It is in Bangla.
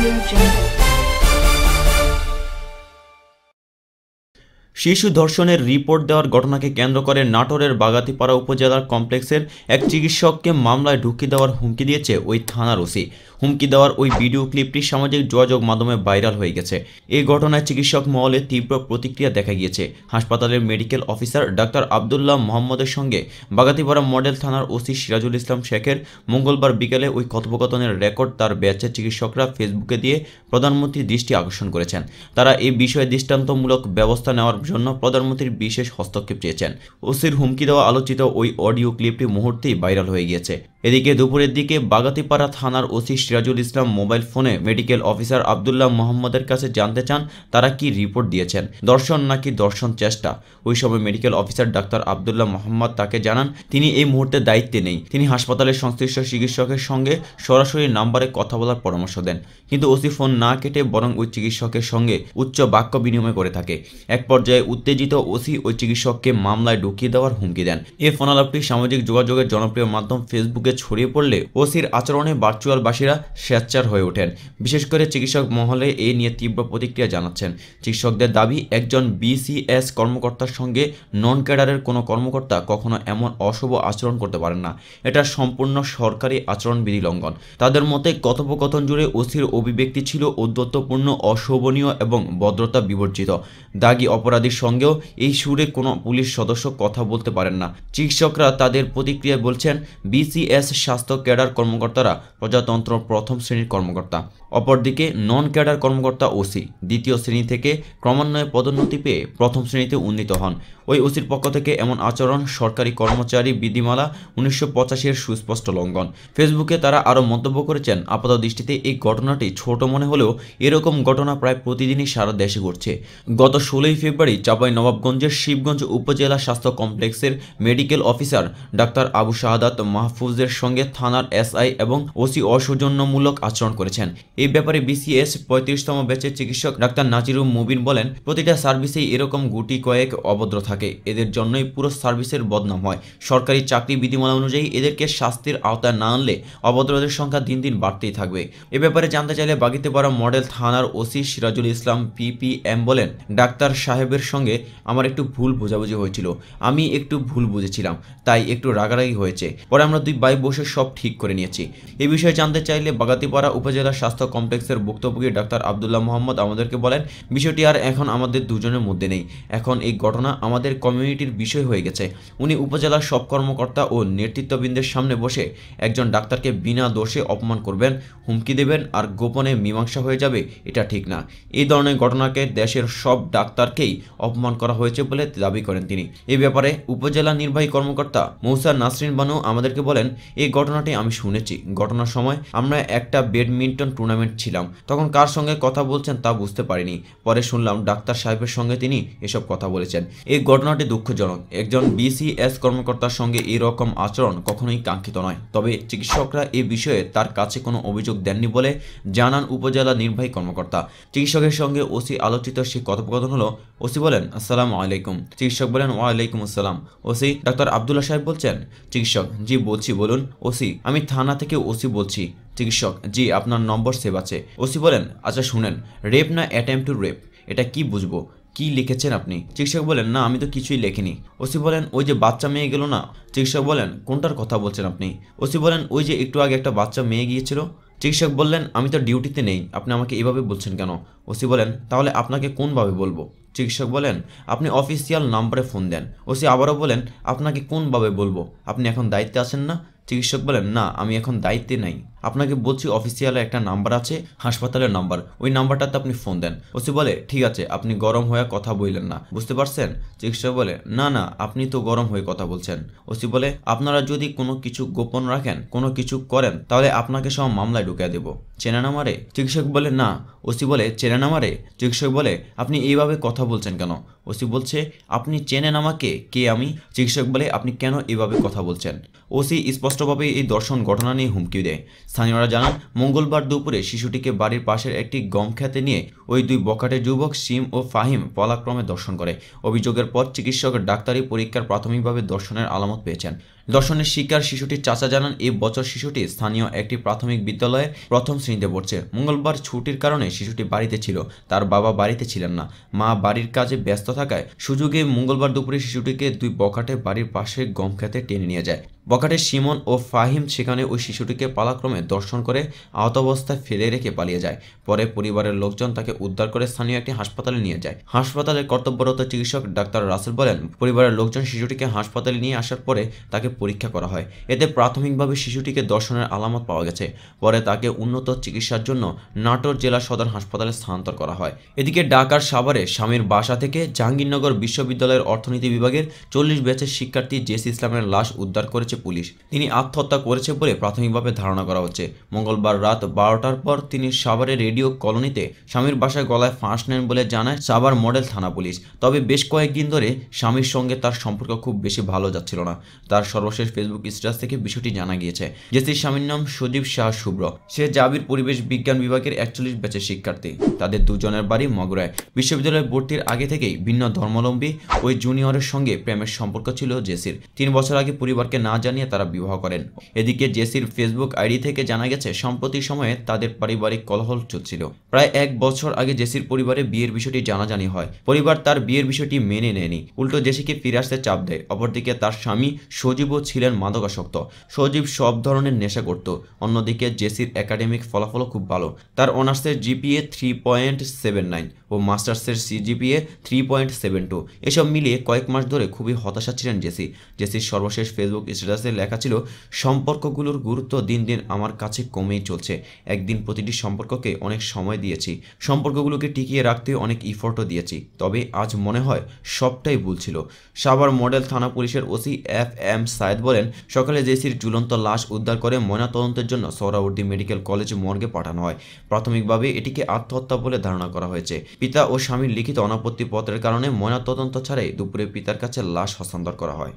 We are gentle. শিশু ধর্ষণের রিপোর্ট দেওয়ার ঘটনাকে কেন্দ্র করে নাটোরের বাগাতিপাড়া উপজেলার কমপ্লেক্সের এক চিকিৎসককে মামলায় ঢুকি দেওয়ার হুমকি দিয়েছে ওই থানার ওসি হুমকি দেওয়ার ওই ভিডিও ক্লিপটি সামাজিক যোগাযোগ মাধ্যমে ভাইরাল হয়ে গেছে এই ঘটনায় চিকিৎসক মহলে তীব্র প্রতিক্রিয়া দেখা গিয়েছে হাসপাতালের মেডিকেল অফিসার ডাক্তার আবদুল্লাহ মোহাম্মদের সঙ্গে বাগাতিপাড়া মডেল থানার ওসি সিরাজুল ইসলাম শেখের মঙ্গলবার বিকেলে ওই কথোপকথনের রেকর্ড তার ব্যাচের চিকিৎসকরা ফেসবুকে দিয়ে প্রধানমন্ত্রীর দৃষ্টি আকর্ষণ করেছেন তারা এই বিষয়ে দৃষ্টান্তমূলক ব্যবস্থা নেওয়ার জন্য প্রধানমন্ত্রীর বিশেষ হস্তক্ষেপ চেয়েছেন ওসির হুমকি দেওয়া আলোচিত ওই অডিও ক্লিপটি মুহূর্তেই ভাইরাল হয়ে গিয়েছে এদিকে দুপুরের দিকে বাগাতিপাড়া থানার ওসি সিরাজুল ইসলাম মোবাইল ফোনে মেডিকেল অফিসার আবদুল্লাহ মোহাম্মদের কাছে জানতে চান তারা কি রিপোর্ট দিয়েছেন দর্শন নাকি দর্শন চেষ্টা ওই সময় medical officer doctor Abdullah Mohammad তাকে জানান তিনি এই মুহূর্তে দায়িত্বে নেই তিনি হাসপাতালের সংশ্লিষ্ট চিকিৎসকের সঙ্গে সরাসরি নাম্বারে কথা বলার পরামর্শ দেন কিন্তু ওসি ফোন না কেটে বরং ওই চিকিৎসকের সঙ্গে উচ্চ বাক্য বিনিময় করে থাকে এক পর্যায়ে উত্তেজিত ওসি ওই চিকিৎসককে মামলায় ঢুকিয়ে দেওয়ার হুমকি দেন এ ফোনালাপটি সামাজিক যোগাযোগের জনপ্রিয় মাধ্যম ফেসবুকে ছড়িয়ে পড়লে ওসির আচরণে ভার্চুয়াল বাসীরা স্বেচ্ছার হয়ে ওঠেন বিশেষ করে চিকিৎসক মহলে এ নিয়ে তীব্র প্রতিক্রিয়া জানাচ্ছেন চিকিৎসকদের দাবি একজন বিসিএস কর্মকর্তার সঙ্গে নন ক্যাডারের কোনো কর্মকর্তা কখনো এমন অশুভ আচরণ করতে পারেন না এটা সম্পূর্ণ সরকারি আচরণবিধি লঙ্ঘন তাদের মতে কথোপকথন জুড়ে ওসির অভিব্যক্তি ছিল উদ্যত্তপূর্ণ অশোভনীয় এবং ভদ্রতা বিবর্জিত দাগি অপরাধীর সঙ্গেও এই সুরে কোনো পুলিশ সদস্য কথা বলতে পারেন না চিকিৎসকরা তাদের প্রতিক্রিয়া বলছেন বিসিএস এস স্বাস্থ্য ক্যাডার কর্মকর্তারা প্রজাতন্ত্র প্রথম শ্রেণীর কর্মকর্তা অপরদিকে নন ক্যাডার কর্মকর্তা ওসি দ্বিতীয় শ্রেণী থেকে ক্রমান্বয়ে পদোন্নতি পেয়ে প্রথম শ্রেণীতে উন্নীত হন ওই ওসির পক্ষ থেকে এমন আচরণ সরকারি কর্মচারী বিধিমালা উনিশশো এর সুস্পষ্ট লঙ্ঘন ফেসবুকে তারা আরও মন্তব্য করেছেন আপাত দৃষ্টিতে এই ঘটনাটি ছোট মনে হলেও এরকম ঘটনা প্রায় প্রতিদিনই সারা দেশে ঘটছে গত ষোলোই ফেব্রুয়ারি চাঁপাই নবাবগঞ্জের শিবগঞ্জ উপজেলা স্বাস্থ্য কমপ্লেক্সের medical officer doctor Abu Shahadat মাহফুজের পুলিশের সঙ্গে থানার এসআই এবং ওসি অসৌজন্যমূলক আচরণ করেছেন এই ব্যাপারে বিসিএস পঁয়ত্রিশতম ব্যাচের চিকিৎসক ডাক্তার নাজিরু মুবিন বলেন প্রতিটা সার্ভিসেই এরকম গুটি কয়েক অভদ্র থাকে এদের জন্যই পুরো সার্ভিসের বদনাম হয় সরকারি চাকরি বিধিমালা অনুযায়ী এদেরকে শাস্তির আওতায় না আনলে অভদ্রদের সংখ্যা দিন দিন বাড়তেই থাকবে এ ব্যাপারে জানতে চাইলে বাগিতে পড়া মডেল থানার ওসি সিরাজুল ইসলাম পিপিএম বলেন ডাক্তার সাহেবের সঙ্গে আমার একটু ভুল বোঝাবুঝি হয়েছিল আমি একটু ভুল বুঝেছিলাম তাই একটু রাগারাগি হয়েছে পরে আমরা দুই বাই ঘরে বসে সব ঠিক করে নিয়েছি এই বিষয়ে জানতে চাইলে বাগাতিপাড়া উপজেলা স্বাস্থ্য কমপ্লেক্সের ভুক্তভোগী ডাক্তার আবদুল্লাহ মোহাম্মদ আমাদেরকে বলেন বিষয়টি আর এখন আমাদের দুজনের মধ্যে নেই এখন এই ঘটনা আমাদের কমিউনিটির বিষয় হয়ে গেছে উনি উপজেলার সব কর্মকর্তা ও নেতৃত্ববৃন্দের সামনে বসে একজন ডাক্তারকে বিনা দোষে অপমান করবেন হুমকি দেবেন আর গোপনে মীমাংসা হয়ে যাবে এটা ঠিক না এই ধরনের ঘটনাকে দেশের সব ডাক্তারকেই অপমান করা হয়েছে বলে দাবি করেন তিনি এ ব্যাপারে উপজেলা নির্বাহী কর্মকর্তা মৌসা নাসরিন বানু আমাদেরকে বলেন এই ঘটনাটি আমি শুনেছি ঘটনার সময় আমরা একটা ব্যাডমিন্টন টুর্নামেন্ট ছিলাম তখন কার সঙ্গে কথা বলছেন তা বুঝতে পারিনি পরে শুনলাম ডাক্তার সাহেবের সঙ্গে তিনি এসব কথা বলেছেন এই ঘটনাটি দুঃখজনক একজন বিসিএস কর্মকর্তার সঙ্গে এই রকম আচরণ কখনোই কাঙ্ক্ষিত নয় তবে চিকিৎসকরা এ বিষয়ে তার কাছে কোনো অভিযোগ দেননি বলে জানান উপজেলা নির্বাহী কর্মকর্তা চিকিৎসকের সঙ্গে ওসি আলোচিত সেই কথোপকথন হলো ওসি বলেন আসসালাম আলাইকুম চিকিৎসক বলেন ওয়ালাইকুম আসসালাম ওসি ডাক্তার আবদুল্লাহ সাহেব বলছেন চিকিৎসক জি বলছি বলুন বলুন ওসি আমি থানা থেকে ওসি বলছি চিকিৎসক জি আপনার নম্বর সেভ আছে ওসি বলেন আচ্ছা শুনেন রেপ না অ্যাটেম্প টু রেপ এটা কি বুঝবো কি লিখেছেন আপনি চিকিৎসক বলেন না আমি তো কিছুই লেখিনি ওসি বলেন ওই যে বাচ্চা মেয়ে গেল না চিকিৎসক বলেন কোনটার কথা বলছেন আপনি ওসি বলেন ওই যে একটু আগে একটা বাচ্চা মেয়ে গিয়েছিল চিকিৎসক বললেন আমি তো ডিউটিতে নেই আপনি আমাকে এভাবে বলছেন কেন ওসি বলেন তাহলে আপনাকে কোনভাবে বলবো চিকিৎসক বলেন আপনি অফিসিয়াল নাম্বারে ফোন দেন ওসি আবারও বলেন আপনাকে কোনভাবে বলবো আপনি এখন দায়িত্বে আছেন না চিকিৎসক বলেন না আমি এখন দায়িত্বে নাই আপনাকে বলছি অফিসিয়ালে একটা নাম্বার আছে হাসপাতালের নাম্বার ওই নাম্বারটাতে আপনি ফোন দেন ওসি বলে ঠিক আছে আপনি গরম হয়ে কথা বললেন না বুঝতে পারছেন চিকিৎসক বলে না না আপনি তো গরম হয়ে কথা বলছেন ওসি বলে আপনারা যদি কোনো কিছু গোপন রাখেন কোনো কিছু করেন তাহলে আপনাকে সব মামলায় ঢুকিয়ে দেবো চেনা না মারে চিকিৎসক বলে না ওসি বলে চেনে না মারে চিকিৎসক বলে আপনি এইভাবে কথা বলছেন কেন ওসি বলছে আপনি চেনেন আমাকে কে আমি চিকিৎসক বলে আপনি কেন এভাবে কথা বলছেন ওসি স্পষ্টভাবে এই দর্শন ঘটনা নিয়ে হুমকি দেয় স্থানীয়রা জানান মঙ্গলবার দুপুরে শিশুটিকে বাড়ির পাশের একটি গম খেতে নিয়ে ওই দুই বকাটে যুবক সিম ও ফাহিম পলাক্রমে দর্শন করে অভিযোগের পর চিকিৎসক ডাক্তারি পরীক্ষার প্রাথমিকভাবে দর্শনের আলামত পেয়েছেন দর্শনের শিকার শিশুটির চাচা জানান এ বছর শিশুটি স্থানীয় একটি প্রাথমিক বিদ্যালয়ে প্রথম শ্রেণীতে পড়ছে মঙ্গলবার ছুটির কারণে শিশুটি বাড়িতে ছিল তার বাবা বাড়িতে ছিলেন না মা বাড়ির কাজে ব্যস্ত থাকায় সুযোগে মঙ্গলবার দুপুরে শিশুটিকে দুই বকাটে বাড়ির পাশে গম খেতে টেনে নিয়ে যায় বকাটে সিমন ও ফাহিম সেখানে ওই শিশুটিকে পালাক্রমে মাধ্যমে দর্শন করে আহত অবস্থায় ফেলে রেখে পালিয়ে যায় পরে পরিবারের লোকজন তাকে উদ্ধার করে স্থানীয় একটি হাসপাতালে নিয়ে যায় হাসপাতালে কর্তব্যরত চিকিৎসক ডাক্তার রাসেল বলেন পরিবারের লোকজন শিশুটিকে হাসপাতালে নিয়ে আসার পরে তাকে পরীক্ষা করা হয় এতে প্রাথমিকভাবে শিশুটিকে দর্শনের আলামত পাওয়া গেছে পরে তাকে উন্নত চিকিৎসার জন্য নাটোর জেলা সদর হাসপাতালে স্থানান্তর করা হয় এদিকে ঢাকার সাভারে স্বামীর বাসা থেকে জাহাঙ্গীরনগর বিশ্ববিদ্যালয়ের অর্থনীতি বিভাগের চল্লিশ ব্যাচের শিক্ষার্থী জেস ইসলামের লাশ উদ্ধার করেছে পুলিশ তিনি আত্মহত্যা করেছে বলে প্রাথমিকভাবে ধারণা করা হচ্ছে মঙ্গলবার রাত বারোটার পর তিনি সাভারে রেডিও কলোনিতে স্বামীর বাসায় গলায় ফাঁস নেন বলে জানায় সাভার মডেল থানা পুলিশ তবে বেশ কয়েকদিন ধরে স্বামীর সঙ্গে তার সম্পর্ক খুব বেশি ভালো যাচ্ছিল না তার সর্বশেষ ফেসবুক স্ট্যাটাস থেকে বিষয়টি জানা গিয়েছে যে স্ত্রীর স্বামীর নাম সজীব শাহ শুভ্র সে জাবির পরিবেশ বিজ্ঞান বিভাগের একচল্লিশ ব্যাচের শিক্ষার্থী তাদের দুজনের বাড়ি মগরায় বিশ্ববিদ্যালয়ে ভর্তির আগে থেকেই ভিন্ন ধর্মলম্বী ওই জুনিয়রের সঙ্গে প্রেমের সম্পর্ক ছিল জেসির তিন বছর আগে পরিবারকে না জানিয়ে তারা বিবাহ করেন এদিকে জেসির ফেসবুক আইডি থেকে থেকে জানা গেছে সম্প্রতি সময়ে তাদের পারিবারিক কলহ চলছিল প্রায় এক বছর আগে জেসির পরিবারে বিয়ের বিষয়টি জানাজানি হয় পরিবার তার বিয়ের বিষয়টি মেনে নেয়নি উল্টো জেসিকে ফিরে আসতে চাপ দেয় অপরদিকে তার স্বামী সজীবও ছিলেন মাদকাসক্ত সজীব সব ধরনের নেশা করত অন্যদিকে জেসির একাডেমিক ফলাফলও খুব ভালো তার অনার্সের GPA three point seven nine ও মাস্টার্সের CGPA three point seven two এসব মিলিয়ে কয়েক মাস ধরে খুবই হতাশা ছিলেন জেসি জেসির সর্বশেষ ফেসবুক স্ট্যাটাসে লেখা ছিল সম্পর্কগুলোর গুরুত্ব দিন দিন আমার আমার কাছে কমেই চলছে একদিন প্রতিটি সম্পর্ককে অনেক সময় দিয়েছি সম্পর্কগুলোকে টিকিয়ে রাখতে অনেক ইফোর্টও দিয়েছি তবে আজ মনে হয় সবটাই ভুল ছিল সাভার মডেল থানা পুলিশের ওসি এফ এম সায়েদ বলেন সকালে জেসির ঝুলন্ত লাশ উদ্ধার করে ময়নাতদন্তের জন্য সৌরাবর্দী মেডিকেল কলেজ মর্গে পাঠানো হয় প্রাথমিকভাবে এটিকে আত্মহত্যা বলে ধারণা করা হয়েছে পিতা ও স্বামীর লিখিত অনাপত্তি পত্রের কারণে ময়নাতদন্ত ছাড়াই দুপুরে পিতার কাছে লাশ হস্তান্তর করা হয়